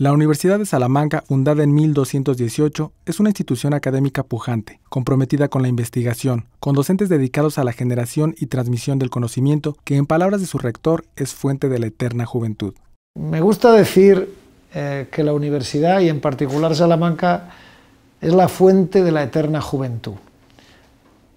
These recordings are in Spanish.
La Universidad de Salamanca, fundada en 1218, es una institución académica pujante, comprometida con la investigación, con docentes dedicados a la generación y transmisión del conocimiento, que en palabras de su rector es fuente de la eterna juventud. Me gusta decir eh, que la universidad, y en particular Salamanca, es la fuente de la eterna juventud.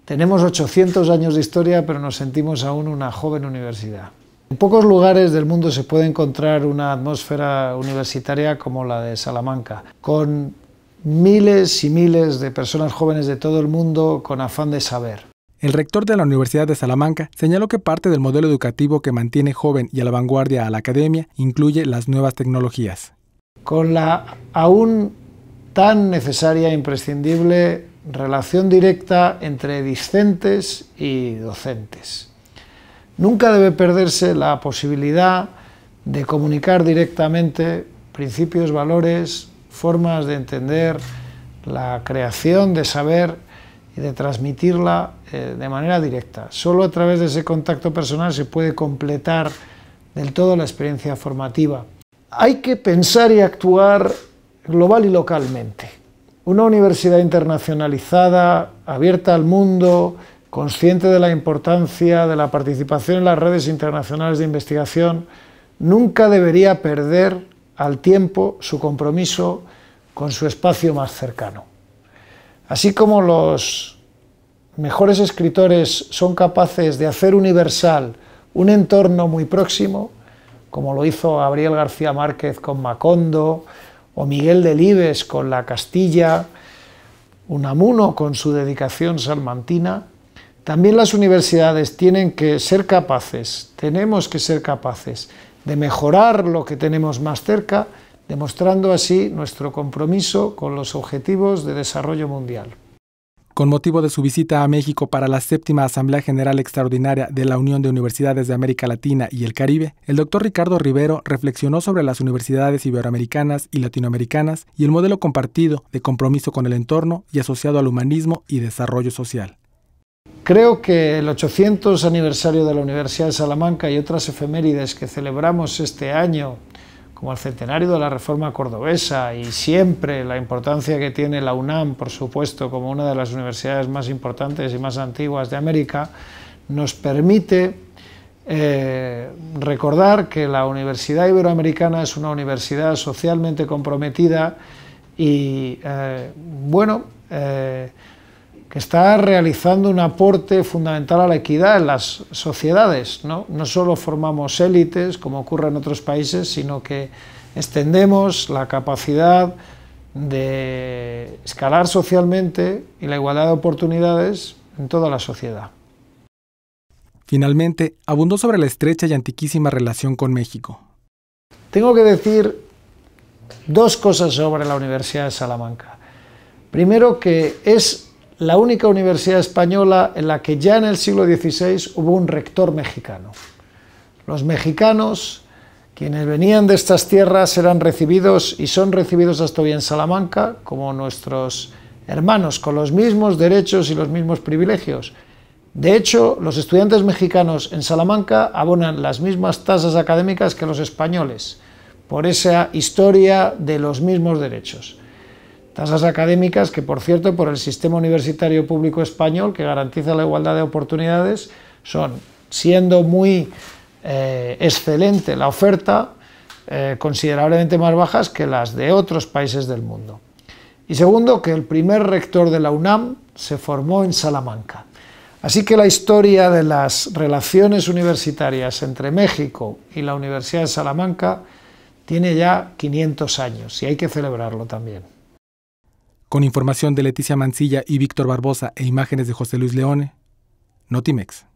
Tenemos 800 años de historia, pero nos sentimos aún una joven universidad. En pocos lugares del mundo se puede encontrar una atmósfera universitaria como la de Salamanca, con miles y miles de personas jóvenes de todo el mundo con afán de saber. El rector de la Universidad de Salamanca señaló que parte del modelo educativo que mantiene joven y a la vanguardia a la academia incluye las nuevas tecnologías. Con la aún tan necesaria e imprescindible relación directa entre discentes y docentes. Nunca debe perderse la posibilidad de comunicar directamente principios, valores, formas de entender la creación, de saber y de transmitirla eh, de manera directa. Solo a través de ese contacto personal se puede completar del todo la experiencia formativa. Hay que pensar y actuar global y localmente. Una universidad internacionalizada, abierta al mundo, Consciente de la importancia de la participación en las redes internacionales de investigación, nunca debería perder al tiempo su compromiso con su espacio más cercano. Así como los mejores escritores son capaces de hacer universal un entorno muy próximo, como lo hizo Gabriel García Márquez con Macondo, o Miguel Delibes con La Castilla, Unamuno con su dedicación salmantina, también las universidades tienen que ser capaces, tenemos que ser capaces de mejorar lo que tenemos más cerca, demostrando así nuestro compromiso con los objetivos de desarrollo mundial. Con motivo de su visita a México para la séptima Asamblea General Extraordinaria de la Unión de Universidades de América Latina y el Caribe, el doctor Ricardo Rivero reflexionó sobre las universidades iberoamericanas y latinoamericanas y el modelo compartido de compromiso con el entorno y asociado al humanismo y desarrollo social. Creo que el 800 aniversario de la Universidad de Salamanca y otras efemérides que celebramos este año, como el centenario de la Reforma Cordobesa y siempre la importancia que tiene la UNAM, por supuesto, como una de las universidades más importantes y más antiguas de América, nos permite eh, recordar que la Universidad Iberoamericana es una universidad socialmente comprometida y, eh, bueno, eh, está realizando un aporte fundamental a la equidad en las sociedades. No, no solo formamos élites, como ocurre en otros países, sino que extendemos la capacidad de escalar socialmente y la igualdad de oportunidades en toda la sociedad. Finalmente, abundó sobre la estrecha y antiquísima relación con México. Tengo que decir dos cosas sobre la Universidad de Salamanca. Primero, que es la única universidad española en la que ya en el siglo XVI hubo un rector mexicano. Los mexicanos, quienes venían de estas tierras, eran recibidos y son recibidos hasta hoy en Salamanca como nuestros hermanos, con los mismos derechos y los mismos privilegios. De hecho, los estudiantes mexicanos en Salamanca abonan las mismas tasas académicas que los españoles, por esa historia de los mismos derechos. Tasas académicas que, por cierto, por el sistema universitario público español, que garantiza la igualdad de oportunidades, son, siendo muy eh, excelente la oferta, eh, considerablemente más bajas que las de otros países del mundo. Y segundo, que el primer rector de la UNAM se formó en Salamanca. Así que la historia de las relaciones universitarias entre México y la Universidad de Salamanca tiene ya 500 años y hay que celebrarlo también. Con información de Leticia Mancilla y Víctor Barbosa e imágenes de José Luis Leone, Notimex.